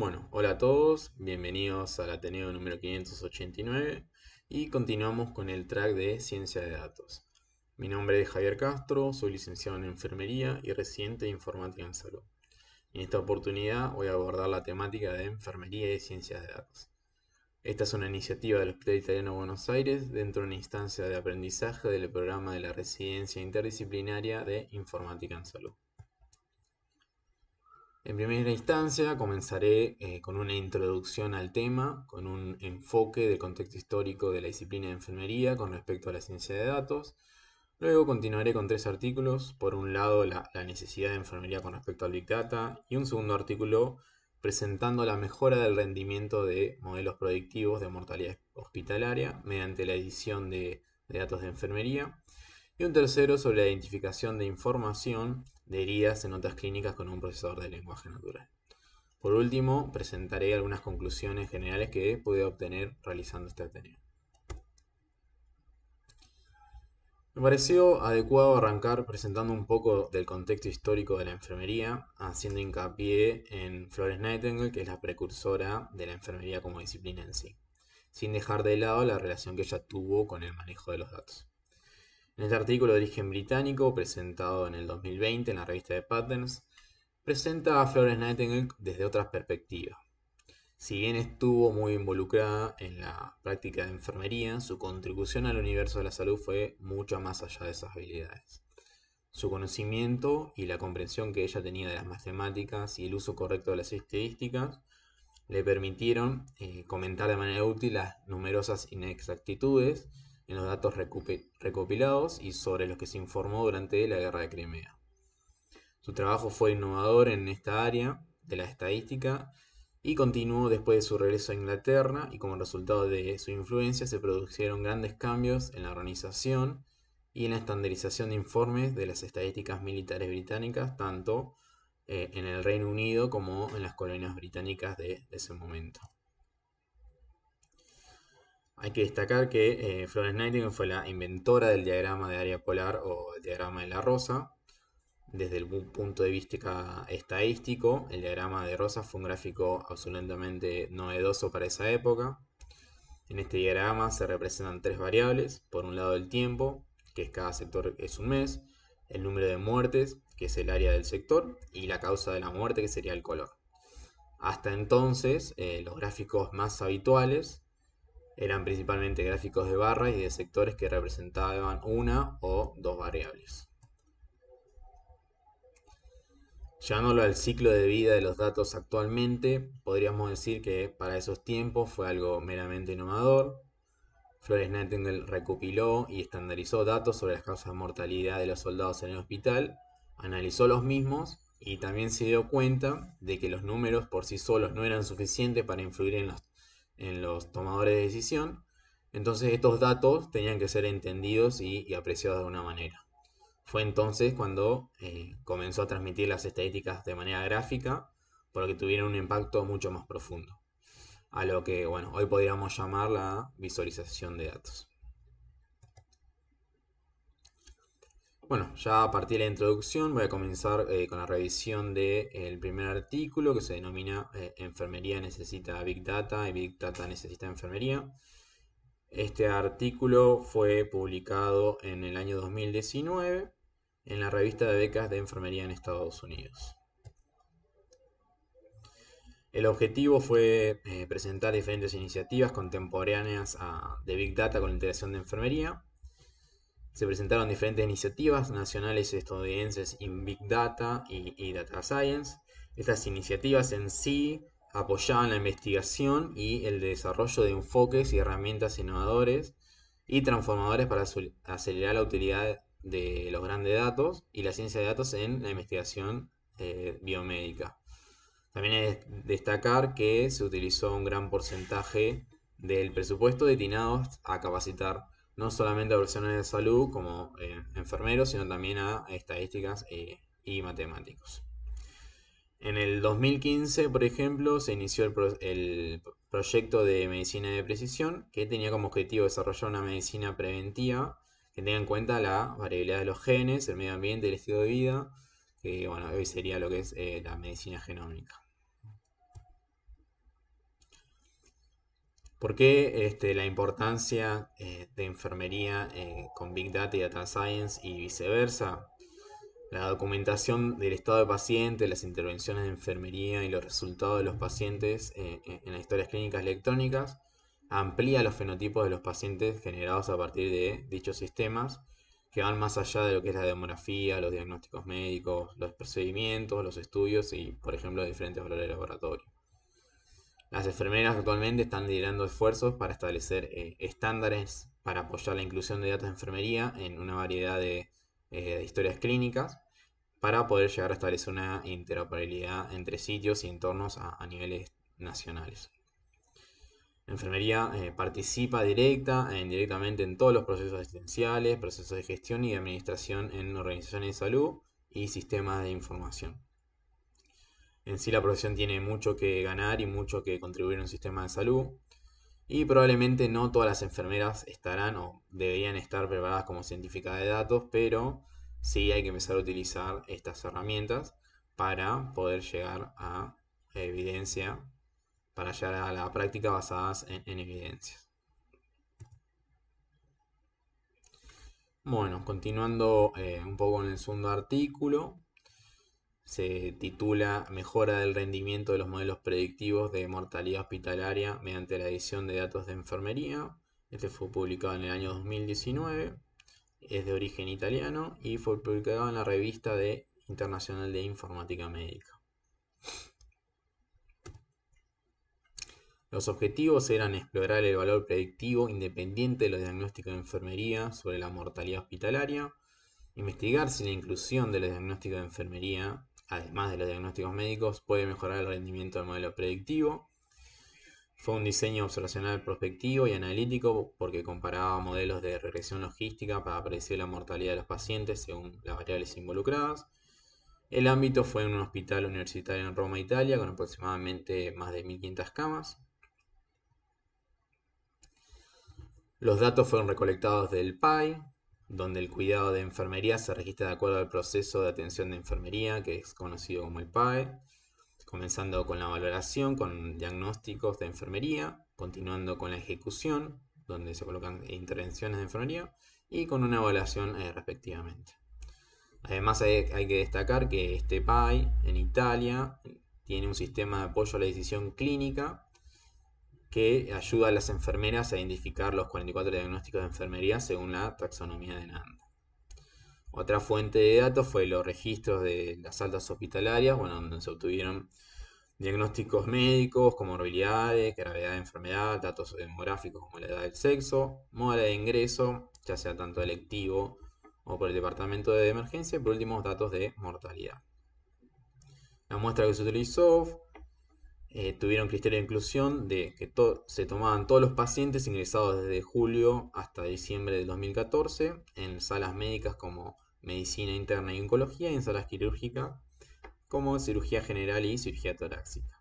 Bueno, hola a todos, bienvenidos al Ateneo número 589 y continuamos con el track de Ciencia de Datos. Mi nombre es Javier Castro, soy licenciado en Enfermería y residente de Informática en Salud. En esta oportunidad voy a abordar la temática de Enfermería y Ciencias de Datos. Esta es una iniciativa del Hospital Italiano Buenos Aires dentro de una instancia de aprendizaje del programa de la Residencia Interdisciplinaria de Informática en Salud. En primera instancia comenzaré eh, con una introducción al tema, con un enfoque del contexto histórico de la disciplina de enfermería con respecto a la ciencia de datos. Luego continuaré con tres artículos, por un lado la, necesidad de enfermería con respecto al Big Data y un segundo artículo presentando la mejora del rendimiento de modelos predictivos de mortalidad hospitalaria mediante la edición de datos de enfermería y un tercero sobre la identificación de información de heridas en notas clínicas con un procesador de lenguaje natural. Por último, presentaré algunas conclusiones generales que pude obtener realizando este ateneo. Me pareció adecuado arrancar presentando un poco del contexto histórico de la enfermería, haciendo hincapié en Flores Nightingale, que es la precursora de la enfermería como disciplina en sí, sin dejar de lado la relación que ella tuvo con el manejo de los datos. En este artículo de origen británico, presentado en el 2020 en la revista de Patterns, presenta a Florence Nightingale desde otras perspectivas. Si bien estuvo muy involucrada en la práctica de enfermería, su contribución al universo de la salud fue mucho más allá de esas habilidades. Su conocimiento y la comprensión que ella tenía de las matemáticas y el uso correcto de las estadísticas le permitieron eh, comentar de manera útil las numerosas inexactitudes en los datos recopilados y sobre los que se informó durante la Guerra de Crimea. Su trabajo fue innovador en esta área de la estadística y continuó después de su regreso a Inglaterra y como resultado de su influencia se produjeron grandes cambios en la organización y en la estandarización de informes de las estadísticas militares británicas, tanto eh, en el Reino Unido como en las colonias británicas de ese momento. Hay que destacar que eh, Florence Nightingale fue la inventora del diagrama de área polar o el diagrama de la rosa. Desde el punto de vista estadístico, el diagrama de rosa fue un gráfico absolutamente novedoso para esa época. En este diagrama se representan tres variables. Por un lado el tiempo, que es cada sector es un mes, el número de muertes, que es el área del sector, y la causa de la muerte, que sería el color. Hasta entonces, eh, los gráficos más habituales eran principalmente gráficos de barras y de sectores que representaban una o dos variables. Llevándolo al ciclo de vida de los datos actualmente, podríamos decir que para esos tiempos fue algo meramente innovador. Flores Nightingale recopiló y estandarizó datos sobre las causas de mortalidad de los soldados en el hospital, analizó los mismos y también se dio cuenta de que los números por sí solos no eran suficientes para influir en los en los tomadores de decisión. Entonces estos datos tenían que ser entendidos y, apreciados de una manera. Fue entonces cuando eh, comenzó a transmitir las estadísticas de manera gráfica, porque que tuvieron un impacto mucho más profundo, a lo que bueno, hoy podríamos llamar la visualización de datos. Bueno, ya a partir de la introducción voy a comenzar eh, con la revisión del de, primer artículo que se denomina eh, Enfermería necesita Big Data y Big Data necesita enfermería. Este artículo fue publicado en el año 2019 en la revista de becas de enfermería en Estados Unidos. El objetivo fue eh, presentar diferentes iniciativas contemporáneas de Big Data con la integración de enfermería se presentaron diferentes iniciativas nacionales estadounidenses en Big Data y, Data Science. Estas iniciativas en sí apoyaban la investigación y el desarrollo de enfoques y herramientas innovadores y transformadores para acelerar la utilidad de los grandes datos y la ciencia de datos en la investigación eh, biomédica. También es destacar que se utilizó un gran porcentaje del presupuesto destinado a capacitar no solamente a profesionales de salud como eh, enfermeros, sino también a estadísticas eh, y matemáticos. En el 2015, por ejemplo, se inició el, proyecto de medicina de precisión, que tenía como objetivo desarrollar una medicina preventiva que tenga en cuenta la variabilidad de los genes, el medio ambiente, el estilo de vida, que bueno, hoy sería lo que es eh, la medicina genómica. ¿Por qué este, la importancia eh, de enfermería eh, con Big Data y Data Science y viceversa? La documentación del estado de paciente, las intervenciones de enfermería y los resultados de los pacientes eh, en las historias clínicas electrónicas amplía los fenotipos de los pacientes generados a partir de dichos sistemas que van más allá de lo que es la demografía, los diagnósticos médicos, los procedimientos, los estudios y, por ejemplo, diferentes valores de laboratorio. Las enfermeras actualmente están liderando esfuerzos para establecer eh, estándares para apoyar la inclusión de datos de enfermería en una variedad eh, de, historias clínicas para poder llegar a establecer una interoperabilidad entre sitios y entornos a, niveles nacionales. La enfermería eh, participa directa e indirectamente en todos los procesos asistenciales, procesos de gestión y administración en organizaciones de salud y sistemas de información. En sí la profesión tiene mucho que ganar y mucho que contribuir a un sistema de salud. Y probablemente no todas las enfermeras estarán o deberían estar preparadas como científicas de datos, pero sí hay que empezar a utilizar estas herramientas para poder llegar a evidencia, para llegar a la práctica basadas en, evidencias. Bueno, continuando eh, un poco en el segundo artículo, se titula Mejora del rendimiento de los modelos predictivos de mortalidad hospitalaria mediante la edición de datos de enfermería. Este fue publicado en el año 2019, es de origen italiano y fue publicado en la revista de Internacional de Informática Médica. Los objetivos eran explorar el valor predictivo independiente de los diagnósticos de enfermería sobre la mortalidad hospitalaria, investigar si la inclusión de los diagnósticos de enfermería además de los diagnósticos médicos, puede mejorar el rendimiento del modelo predictivo. Fue un diseño observacional prospectivo y analítico porque comparaba modelos de regresión logística para predecir la mortalidad de los pacientes según las variables involucradas. El ámbito fue en un hospital universitario en Roma, Italia, con aproximadamente más de 1.500 camas. Los datos fueron recolectados del PAI, donde el cuidado de enfermería se registra de acuerdo al proceso de atención de enfermería, que es conocido como el PAE, comenzando con la valoración, con diagnósticos de enfermería, continuando con la ejecución, donde se colocan intervenciones de enfermería, y con una evaluación eh, respectivamente. Además hay, hay, que destacar que este PAE en Italia tiene un sistema de apoyo a la decisión clínica que ayuda a las enfermeras a identificar los 44 diagnósticos de enfermería según la taxonomía de NANDA. Otra fuente de datos fue los registros de las altas hospitalarias, bueno, donde se obtuvieron diagnósticos médicos, comorbilidades, gravedad de enfermedad, datos demográficos como la edad del sexo, moda de ingreso, ya sea tanto electivo o por el departamento de emergencia, y por último, datos de mortalidad. La muestra que se utilizó eh, tuvieron criterio de inclusión de que se tomaban todos los pacientes ingresados desde julio hasta diciembre de 2014 en salas médicas como medicina interna y oncología y en salas quirúrgicas como cirugía general y cirugía torácica.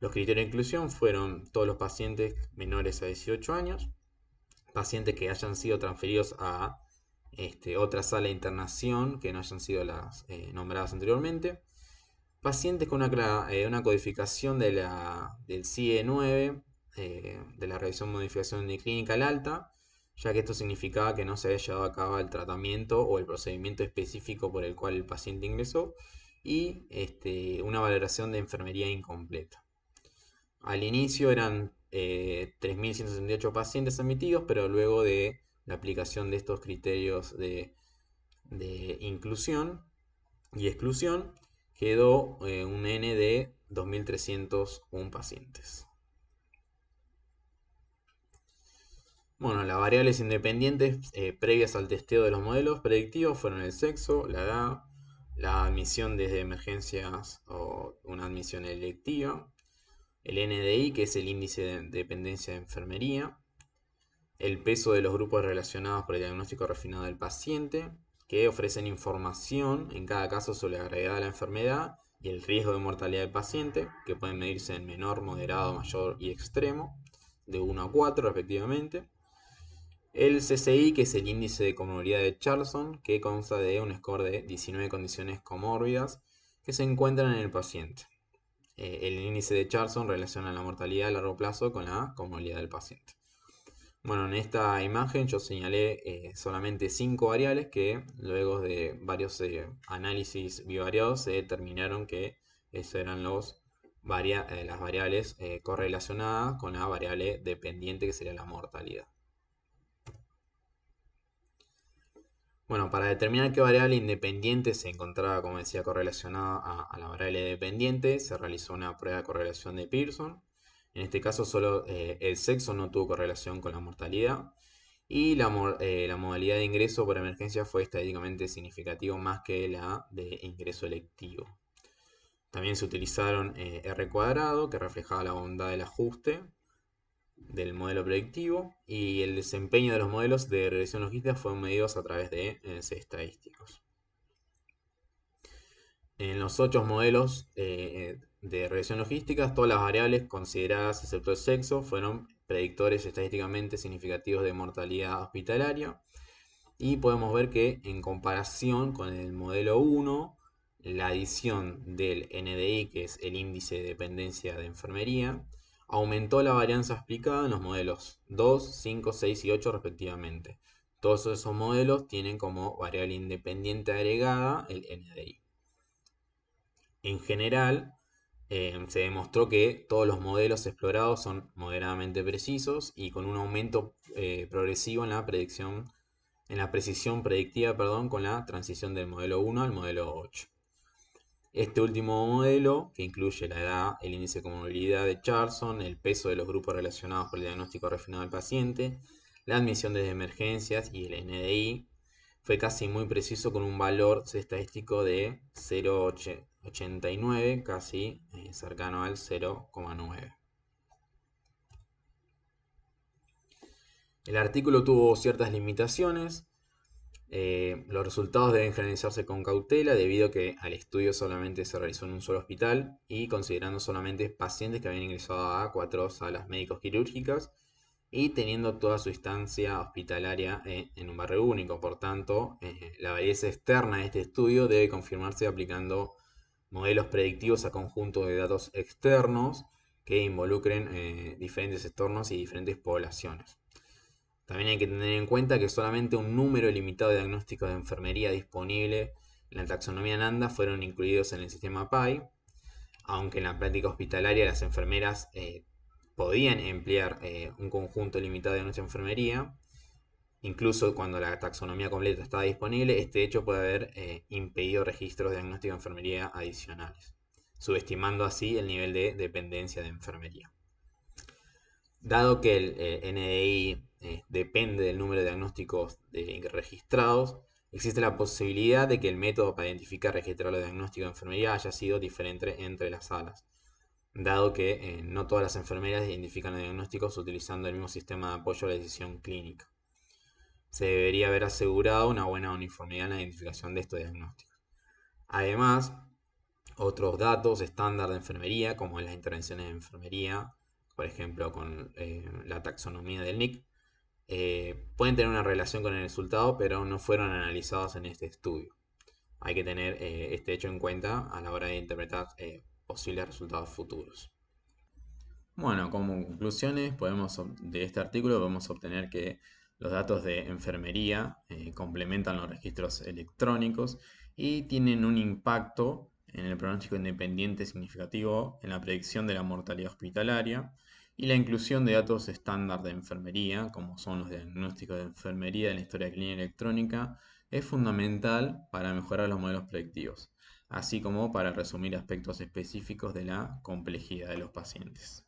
Los criterios de inclusión fueron todos los pacientes menores a 18 años, pacientes que hayan sido transferidos a este, otra sala de internación que no hayan sido las eh, nombradas anteriormente, Pacientes con eh, una, codificación de la, del CIE 9, eh, de la revisión modificación de clínica al alta, ya que esto significaba que no se había llevado a cabo el tratamiento o el procedimiento específico por el cual el paciente ingresó, y este, una valoración de enfermería incompleta. Al inicio eran 3.168 eh, pacientes admitidos, pero luego de la aplicación de estos criterios de inclusión y exclusión, quedó eh, un N de 2.301 pacientes. Bueno, las variables independientes eh, previas al testeo de los modelos predictivos fueron el sexo, la edad, la admisión desde emergencias o una admisión electiva, el NDI, que es el índice de dependencia de enfermería, el peso de los grupos relacionados por el diagnóstico refinado del paciente, que ofrecen información en cada caso sobre la gravedad de la enfermedad y el riesgo de mortalidad del paciente, que pueden medirse en menor, moderado, mayor y extremo, de 1 a 4 respectivamente. El CCI, que es el índice de comorbilidad de Charlson, que consta de un score de 19 condiciones comórbidas que se encuentran en el paciente. Eh, el índice de Charlson relaciona la mortalidad a largo plazo con la comorbilidad del paciente. Bueno, en esta imagen yo señalé eh, solamente cinco variables que luego de varios eh, análisis bivariados se determinaron que esas eran los eh, las variables correlacionadas con la variable dependiente que sería la mortalidad. Bueno, para determinar qué variable independiente se encontraba, como decía, correlacionada a la variable dependiente, se realizó una prueba de correlación de Pearson en este caso solo eh, el sexo no tuvo correlación con la mortalidad y eh, la, modalidad de ingreso por emergencia fue estadísticamente significativo más que la de ingreso electivo. También se utilizaron eh, R cuadrado, que reflejaba la bondad del ajuste del modelo predictivo, y el desempeño de los modelos de regresión logística fueron medidos a través de seis estadísticos. En los ocho modelos de regresión logística, todas las variables consideradas excepto el sexo fueron predictores estadísticamente significativos de mortalidad hospitalaria. Y podemos ver que en comparación con el modelo 1, la adición del NDI, que es el índice de dependencia de enfermería, aumentó la varianza explicada en los modelos 2, 5, 6 y 8 respectivamente. Todos esos modelos tienen como variable independiente agregada el NDI. En general, eh, se demostró que todos los modelos explorados son moderadamente precisos y con un aumento eh, progresivo en la predicción, en la precisión predictiva, perdón, con la transición del modelo 1 al modelo 8. Este último modelo, que incluye la edad, el índice de comorbilidad de Charson, el peso de los grupos relacionados con el diagnóstico refinado del paciente, la admisión desde emergencias y el NDI, fue casi muy preciso con un valor estadístico de 0,89, casi eh, cercano al 0,9. El artículo tuvo ciertas limitaciones. Eh, los resultados deben generalizarse con cautela debido a que al estudio solamente se realizó en un solo hospital y considerando solamente pacientes que habían ingresado a cuatro salas médicos quirúrgicas y teniendo toda su instancia hospitalaria eh, en un barrio único. Por tanto, eh, la validez externa de este estudio debe confirmarse aplicando modelos predictivos a conjunto de datos externos que involucren eh, diferentes entornos y diferentes poblaciones. También hay que tener en cuenta que solamente un número limitado de diagnósticos de enfermería disponible en la taxonomía NANDA fueron incluidos en el sistema PAI, aunque en la práctica hospitalaria las enfermeras podían emplear eh, un conjunto limitado de nuestra enfermería, incluso cuando la taxonomía completa estaba disponible, este hecho puede haber eh, impedido registros de diagnóstico de enfermería adicionales, subestimando así el nivel de dependencia de enfermería. Dado que el eh, NDI depende del número de diagnósticos registrados, existe la posibilidad de que el método para identificar y registrar los diagnósticos de enfermería haya sido diferente entre las salas dado que eh, no todas las enfermeras identifican los diagnósticos utilizando el mismo sistema de apoyo a la decisión clínica. Se debería haber asegurado una buena uniformidad en la identificación de estos diagnósticos. Además, otros datos estándar de enfermería, como las intervenciones de enfermería, por ejemplo con eh, la taxonomía del NIC, eh, pueden tener una relación con el resultado, pero no fueron analizados en este estudio. Hay que tener este hecho en cuenta a la hora de interpretar posibles resultados futuros. Bueno, como conclusiones podemos, de este artículo podemos obtener que los datos de enfermería eh, complementan los registros electrónicos y tienen un impacto en el pronóstico independiente significativo en la predicción de la mortalidad hospitalaria y la inclusión de datos estándar de enfermería, como son los diagnósticos de enfermería en la historia de clínica electrónica, es fundamental para mejorar los modelos predictivos así como para resumir aspectos específicos de la complejidad de los pacientes.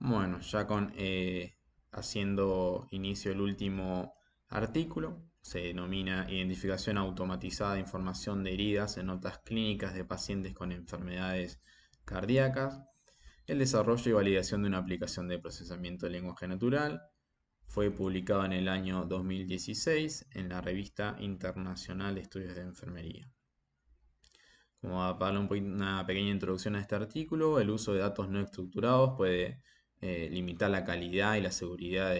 Bueno, ya con eh, haciendo inicio el último artículo, se denomina identificación automatizada de información de heridas en notas clínicas de pacientes con enfermedades cardíacas, el desarrollo y validación de una aplicación de procesamiento de lenguaje natural, fue publicado en el año 2016 en la revista Internacional de Estudios de Enfermería. Como para una pequeña introducción a este artículo, el uso de datos no estructurados puede eh, limitar la calidad y la seguridad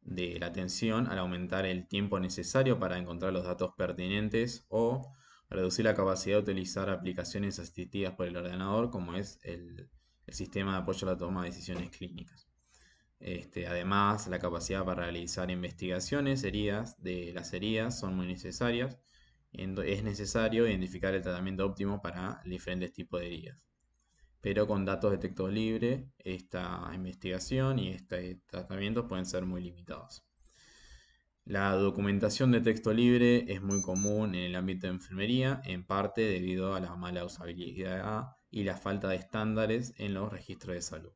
de la atención al aumentar el tiempo necesario para encontrar los datos pertinentes o reducir la capacidad de utilizar aplicaciones asistidas por el ordenador como es el sistema de apoyo a la toma de decisiones clínicas. Este, además, la capacidad para realizar investigaciones heridas de las heridas son muy necesarias. Es necesario identificar el tratamiento óptimo para diferentes tipos de heridas. Pero con datos de texto libre, esta investigación y este tratamiento pueden ser muy limitados. La documentación de texto libre es muy común en el ámbito de enfermería, en parte debido a la mala usabilidad y la falta de estándares en los registros de salud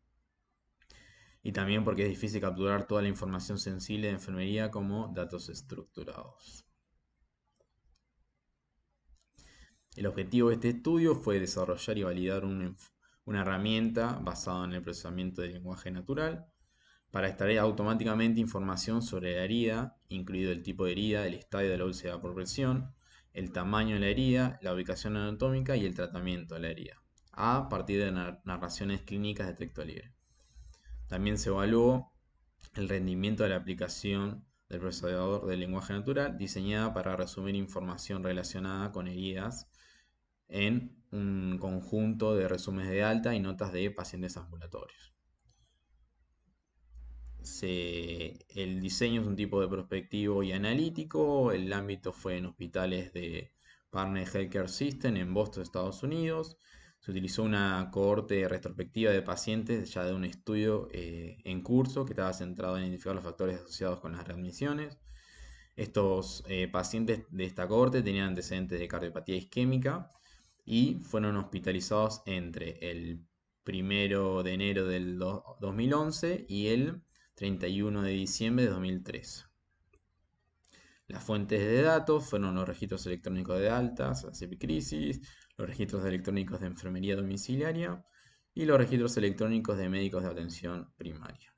y también porque es difícil capturar toda la información sensible de enfermería como datos estructurados. El objetivo de este estudio fue desarrollar y validar una herramienta basada en el procesamiento del lenguaje natural para extraer automáticamente información sobre la herida, incluido el tipo de herida, el estadio de la úlcera por presión, el tamaño de la herida, la ubicación anatómica y el tratamiento de la herida, a partir de narraciones clínicas de texto libre. También se evaluó el rendimiento de la aplicación del procesador de lenguaje natural diseñada para resumir información relacionada con heridas en un conjunto de resúmenes de alta y notas de pacientes ambulatorios. el diseño es un tipo de prospectivo y analítico. El ámbito fue en hospitales de Partner Healthcare System en Boston, Estados Unidos. Se utilizó una cohorte retrospectiva de pacientes ya de un estudio eh, en curso que estaba centrado en identificar los factores asociados con las readmisiones. Estos eh, pacientes de esta cohorte tenían antecedentes de cardiopatía isquémica y fueron hospitalizados entre el 1 de enero del 2011 y el 31 de diciembre de 2003. Las fuentes de datos fueron los registros electrónicos de altas, crisis, los registros electrónicos de enfermería domiciliaria y los registros electrónicos de médicos de atención primaria.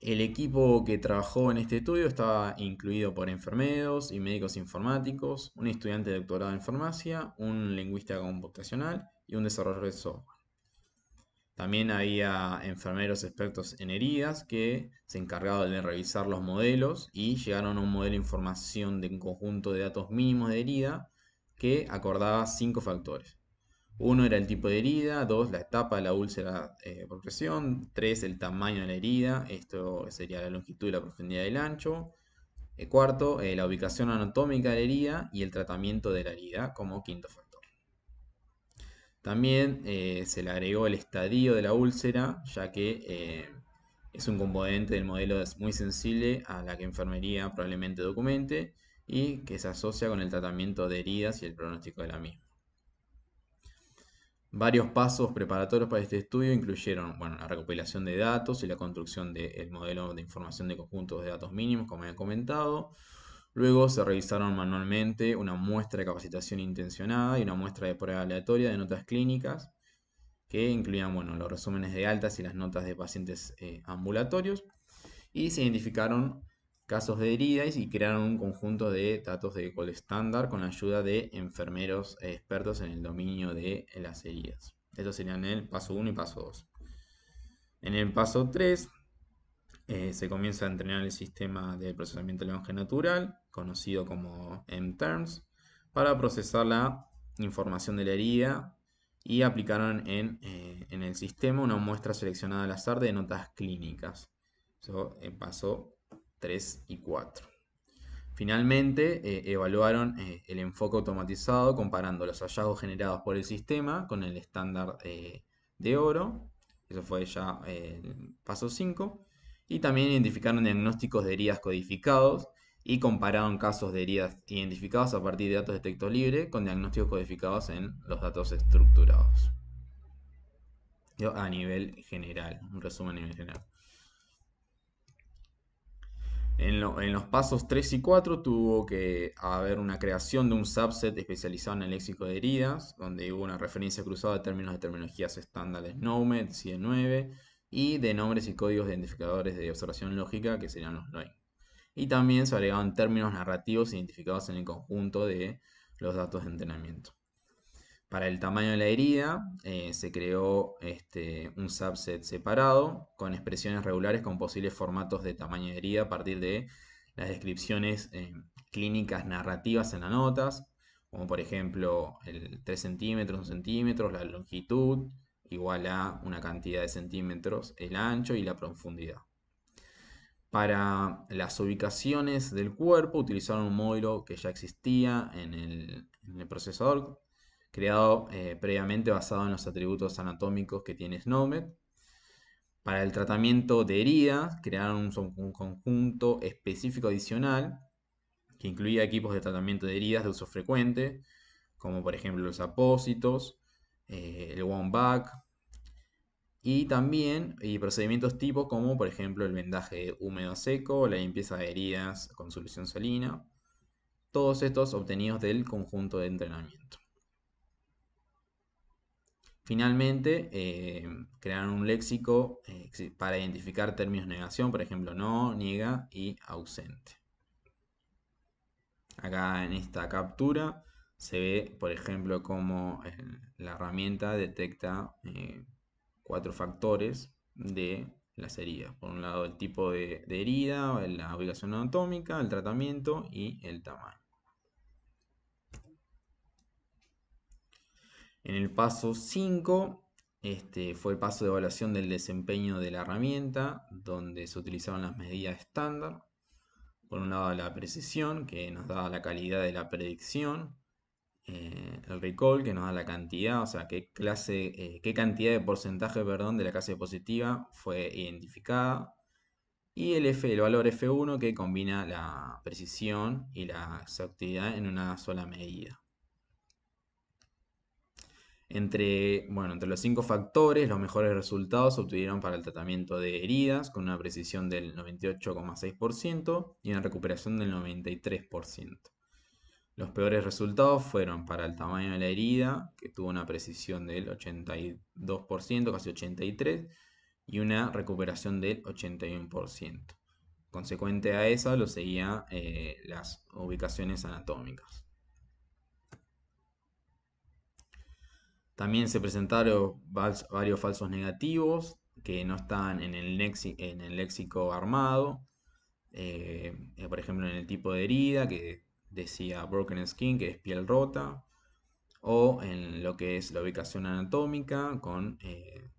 El equipo que trabajó en este estudio estaba incluido por enfermeros y médicos informáticos, un estudiante de doctorado en farmacia, un lingüista computacional y un desarrollador de software. También había enfermeros expertos en heridas que se encargaban de revisar los modelos y llegaron a un modelo de información de un conjunto de datos mínimos de herida que acordaba cinco factores. Uno era el tipo de herida, dos la etapa de la úlcera por eh, presión, tres el tamaño de la herida, esto sería la longitud y la profundidad del ancho. El eh, cuarto, eh, la ubicación anatómica de la herida y el tratamiento de la herida como quinto factor. También eh, se le agregó el estadio de la úlcera, ya que eh, es un componente del modelo muy sensible a la que enfermería probablemente documente y que se asocia con el tratamiento de heridas y el pronóstico de la misma. Varios pasos preparatorios para este estudio incluyeron la recopilación de datos y la construcción del modelo de información de conjuntos de datos mínimos, como he comentado, Luego se revisaron manualmente una muestra de capacitación intencionada y una muestra de prueba aleatoria de notas clínicas, que incluían bueno, los resúmenes de altas y las notas de pacientes eh, ambulatorios, y se identificaron casos de heridas y crearon un conjunto de datos de gol estándar con la ayuda de enfermeros expertos en el dominio de las heridas. Estos serían el paso 1 y paso 2. En el paso 3 eh, se comienza a entrenar el sistema de procesamiento la lenguaje natural conocido como M-Terms, para procesar la información de la herida y aplicaron en, eh, el sistema una muestra seleccionada al azar de notas clínicas. Eso en eh, paso 3 y 4. Finalmente, eh, evaluaron el enfoque automatizado comparando los hallazgos generados por el sistema con el estándar de oro. Eso fue ya el paso 5. Y también identificaron diagnósticos de heridas codificados y compararon casos de heridas identificados a partir de datos de texto libre con diagnósticos codificados en los datos estructurados. A nivel general, un resumen a nivel general. En, los pasos 3 y 4 tuvo que haber una creación de un subset especializado en el léxico de heridas, donde hubo una referencia cruzada de términos de terminologías estándares NOMED, CIE9 y de nombres y códigos de identificadores de observación lógica, que serían los LOIN y también se agregaban términos narrativos identificados en el conjunto de los datos de entrenamiento. Para el tamaño de la herida eh, se creó este, un subset separado con expresiones regulares con posibles formatos de tamaño de herida a partir de las descripciones eh, clínicas narrativas en las notas, como por ejemplo el 3 centímetros, 1 centímetro, la longitud igual a una cantidad de centímetros, el ancho y la profundidad. Para las ubicaciones del cuerpo utilizaron un módulo que ya existía en el, procesador, creado eh, previamente basado en los atributos anatómicos que tiene SNOMED. Para el tratamiento de heridas, crearon un, conjunto específico adicional que incluía equipos de tratamiento de heridas de uso frecuente, como por ejemplo los apósitos, eh, el one back, y también y procedimientos tipo como por ejemplo el vendaje húmedo seco, la limpieza de heridas con solución salina, todos estos obtenidos del conjunto de entrenamiento. Finalmente, eh, crearon un léxico eh, para identificar términos de negación, por ejemplo, no, niega y ausente. Acá en esta captura se ve, por ejemplo, cómo eh, la herramienta detecta cuatro factores de las heridas. Por un lado, el tipo de, herida, la ubicación anatómica, el tratamiento y el tamaño. En el paso 5 este, fue el paso de evaluación del desempeño de la herramienta, donde se utilizaron las medidas estándar. Por un lado la precisión, que nos da la calidad de la predicción, eh, el recall, que nos da la cantidad, o sea, qué clase, eh, qué cantidad de porcentaje, perdón, de la clase positiva fue identificada. Y el, el valor F1 que combina la precisión y la exactividad en una sola medida. Entre, bueno, entre los cinco factores, los mejores resultados se obtuvieron para el tratamiento de heridas, con una precisión del 98,6% y una recuperación del 93%. Los peores resultados fueron para el tamaño de la herida, que tuvo una precisión del 82%, casi 83%, y una recuperación del 81%. Consecuente a eso lo seguían eh, las ubicaciones anatómicas. También se presentaron varios falsos negativos que no estaban en el, en el léxico armado. Eh, eh, por ejemplo, en el tipo de herida, que decía Broken Skin, que es piel rota, o en lo que es la ubicación anatómica, con eh,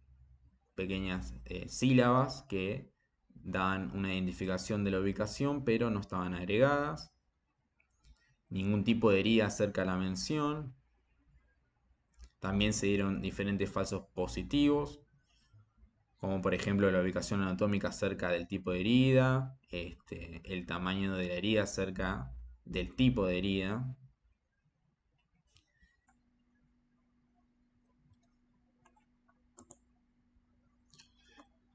pequeñas eh, sílabas que dan una identificación de la ubicación, pero no estaban agregadas. Ningún tipo de herida acerca de la mención. También se dieron diferentes falsos positivos, como por ejemplo la ubicación anatómica cerca del tipo de herida, este, el tamaño de la herida cerca del tipo de herida.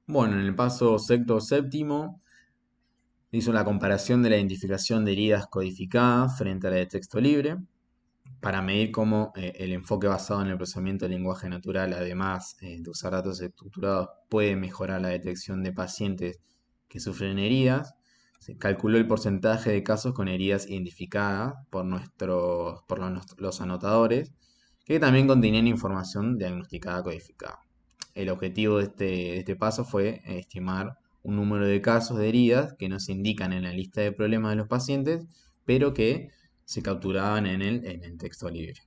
Bueno, en el paso sexto o séptimo hizo la comparación de la identificación de heridas codificadas frente a la de texto libre para medir cómo eh, el enfoque basado en el procesamiento del lenguaje natural, además eh, de usar datos estructurados, puede mejorar la detección de pacientes que sufren heridas. Se calculó el porcentaje de casos con heridas identificadas por, por los, anotadores, que también contenían información diagnosticada codificada. El objetivo de este, este paso fue estimar un número de casos de heridas que no se indican en la lista de problemas de los pacientes, pero que se capturaban en el, texto libre.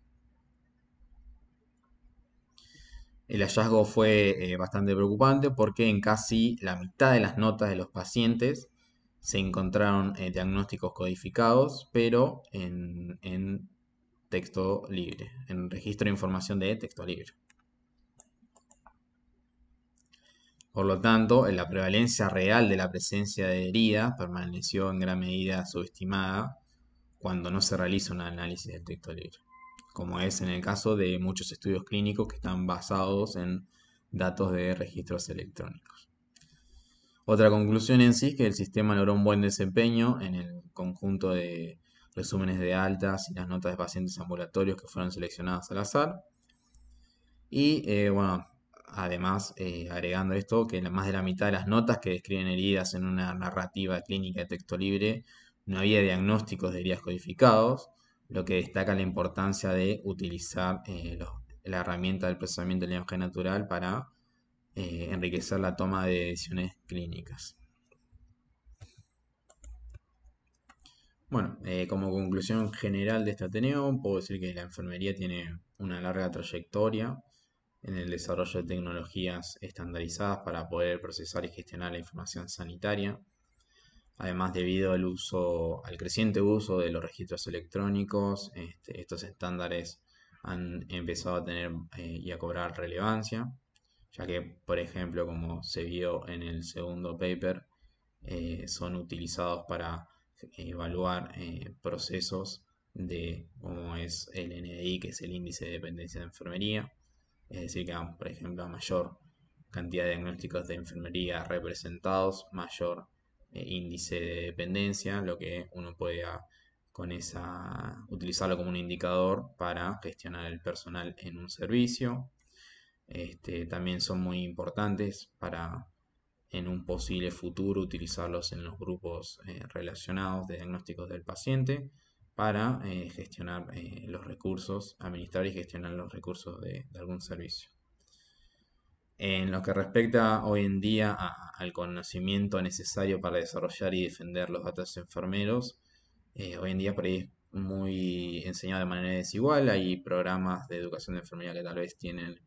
El hallazgo fue eh, bastante preocupante porque en casi la mitad de las notas de los pacientes se encontraron eh, diagnósticos codificados, pero en, texto libre, en registro de información de texto libre. Por lo tanto, la prevalencia real de la presencia de herida permaneció en gran medida subestimada cuando no se realiza un análisis de texto libre, como es en el caso de muchos estudios clínicos que están basados en datos de registros electrónicos. Otra conclusión en sí es que el sistema logró un buen desempeño en el conjunto de resúmenes de altas y las notas de pacientes ambulatorios que fueron seleccionadas al azar. Y eh, bueno, además, eh, agregando esto, que más de la mitad de las notas que describen heridas en una narrativa clínica de texto libre no había diagnósticos de heridas codificados, lo que destaca la importancia de utilizar eh, la herramienta del procesamiento del lenguaje natural para eh, enriquecer la toma de decisiones clínicas. Bueno, eh, como conclusión general de este Ateneo, puedo decir que la enfermería tiene una larga trayectoria en el desarrollo de tecnologías estandarizadas para poder procesar y gestionar la información sanitaria. Además, debido al uso, al creciente uso de los registros electrónicos, este, estos estándares han empezado a tener eh, y a cobrar relevancia ya que, por ejemplo, como se vio en el segundo paper, eh, son utilizados para eh, evaluar eh, procesos de cómo es el NDI, que es el índice de dependencia de enfermería. Es decir, que, ah, por ejemplo, a mayor cantidad de diagnósticos de enfermería representados, mayor índice de dependencia, lo que uno puede ah, con esa utilizarlo como un indicador para gestionar el personal en un servicio este, también son muy importantes para en un posible futuro utilizarlos en los grupos eh, relacionados de diagnósticos del paciente para eh, gestionar eh, los recursos, administrar y gestionar los recursos de, algún servicio. En lo que respecta hoy en día al conocimiento necesario para desarrollar y defender los datos enfermeros, hoy en día por ahí es muy enseñado de manera desigual, hay programas de educación de enfermería que tal vez tienen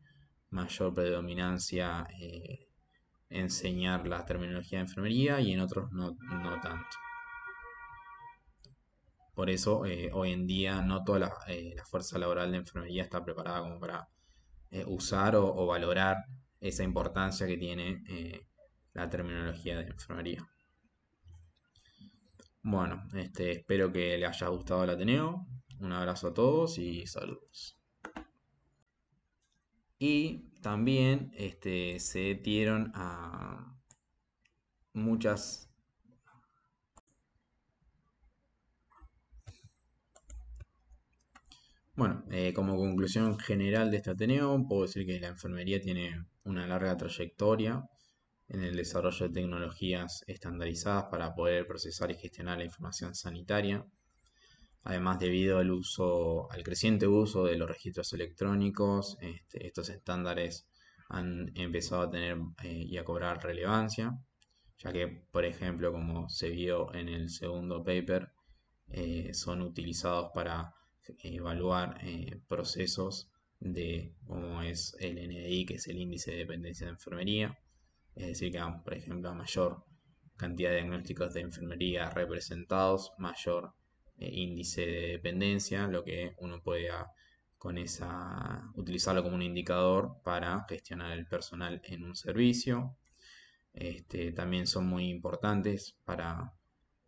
mayor predominancia eh, enseñar la terminología de enfermería y en otros no, no tanto. Por eso eh, hoy en día no toda eh, la, fuerza laboral de enfermería está preparada como para usar o, valorar esa importancia que tiene la terminología de enfermería. Bueno, este, espero que les haya gustado el Ateneo. Un abrazo a todos y saludos. Y también este, se dieron a muchas... Bueno, eh, como conclusión general de este Ateneo, puedo decir que la enfermería tiene una larga trayectoria en el desarrollo de tecnologías estandarizadas para poder procesar y gestionar la información sanitaria Además, debido al uso, al creciente uso de los registros electrónicos, este, estos estándares han empezado a tener eh, y a cobrar relevancia, ya que, por ejemplo, como se vio en el segundo paper, eh, son utilizados para eh, evaluar procesos de cómo es el NDI, que es el índice de dependencia de enfermería, es decir, que, por ejemplo, a mayor cantidad de diagnósticos de enfermería representados, mayor eh, índice de dependencia, lo que uno puede ah, con esa, utilizarlo como un indicador para gestionar el personal en un servicio. Este, también son muy importantes para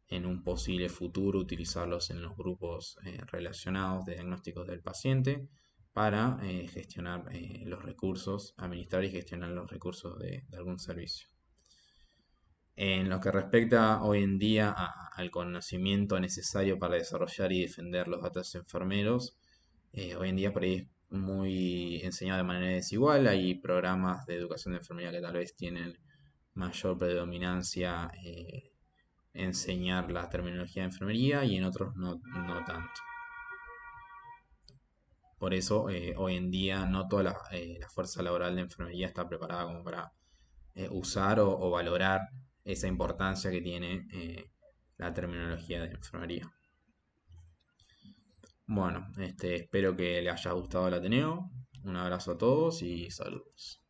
en un posible futuro utilizarlos en los grupos eh, relacionados de diagnósticos del paciente para eh, gestionar los recursos, administrar y gestionar los recursos de algún servicio. En lo que respecta hoy en día al conocimiento necesario para desarrollar y defender los datos enfermeros, eh, hoy en día por ahí es muy enseñado de manera desigual. Hay programas de educación de enfermería que tal vez tienen mayor predominancia eh, enseñar la terminología de enfermería y en otros no, tanto. Por eso eh, hoy en día no toda la, fuerza laboral de enfermería está preparada como para usar o valorar esa importancia que tiene eh, la terminología de enfermería. Bueno, este, espero que les haya gustado el Ateneo. Un abrazo a todos y saludos.